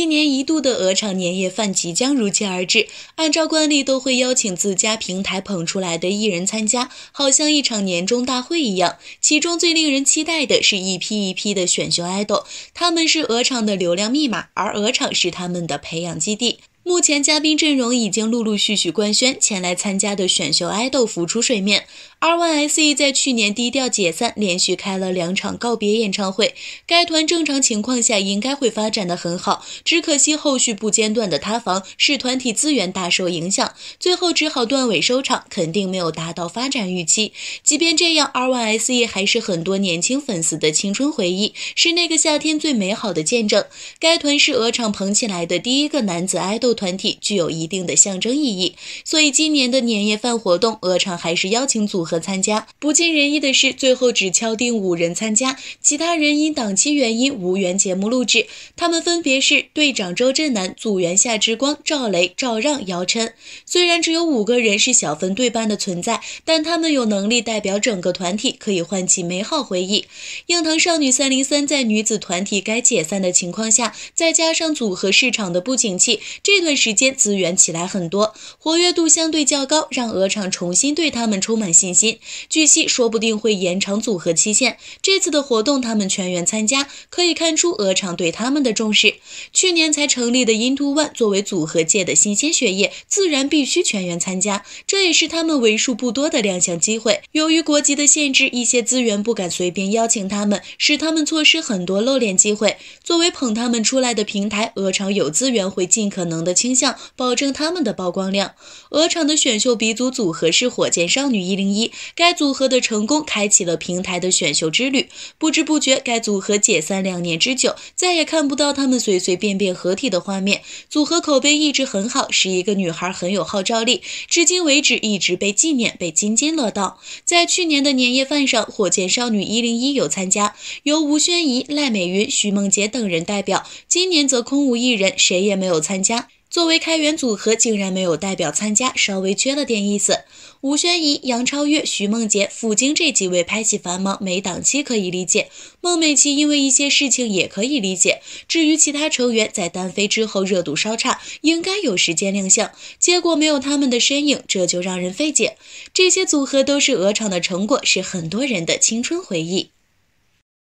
一年一度的鹅厂年夜饭即将如期而至，按照惯例都会邀请自家平台捧出来的艺人参加，好像一场年终大会一样。其中最令人期待的是一批一批的选秀 idol，他们是鹅厂的流量密码，而鹅厂是他们的培养基地。目前嘉宾阵容已经陆陆续续官宣，前来参加的选秀爱豆浮出水面。R1SE 在去年低调解散，连续开了两场告别演唱会。该团正常情况下应该会发展的很好，只可惜后续不间断的塌房，使团体资源大受影响，最后只好断尾收场，肯定没有达到发展预期。即便这样，R1SE 还是很多年轻粉丝的青春回忆，是那个夏天最美好的见证。该团是鹅厂捧起来的第一个男子爱豆。团体具有一定的象征意义，所以今年的年夜饭活动，鹅厂还是邀请组合参加。不尽人意的是，最后只敲定五人参加，其他人因档期原因无缘节目录制。他们分别是队长周震南、组员夏之光、赵雷、赵让、姚琛。虽然只有五个人是小分队般的存在，但他们有能力代表整个团体，可以唤起美好回忆。硬糖少女三零三在女子团体该解散的情况下，再加上组合市场的不景气，这。这段时间资源起来很多，活跃度相对较高，让鹅厂重新对他们充满信心。据悉，说不定会延长组合期限。这次的活动他们全员参加，可以看出鹅厂对他们的重视。去年才成立的 Into One 作为组合界的新鲜血液，自然必须全员参加。这也是他们为数不多的亮相机会。由于国籍的限制，一些资源不敢随便邀请他们，使他们错失很多露脸机会。作为捧他们出来的平台，鹅厂有资源会尽可能的。倾向保证他们的曝光量。鹅厂的选秀鼻祖组合是火箭少女一零一，该组合的成功开启了平台的选秀之旅。不知不觉，该组合解散两年之久，再也看不到他们随随便便合体的画面。组合口碑一直很好，是一个女孩很有号召力，至今为止一直被纪念，被津津乐道。在去年的年夜饭上，火箭少女一零一有参加，由吴宣仪、赖美云、徐梦洁等人代表。今年则空无一人，谁也没有参加。作为开源组合，竟然没有代表参加，稍微缺了点意思。吴宣仪、杨超越、徐梦洁、付菁这几位拍戏繁忙，没档期可以理解；孟美岐因为一些事情也可以理解。至于其他成员在单飞之后热度稍差，应该有时间亮相，结果没有他们的身影，这就让人费解。这些组合都是鹅厂的成果，是很多人的青春回忆。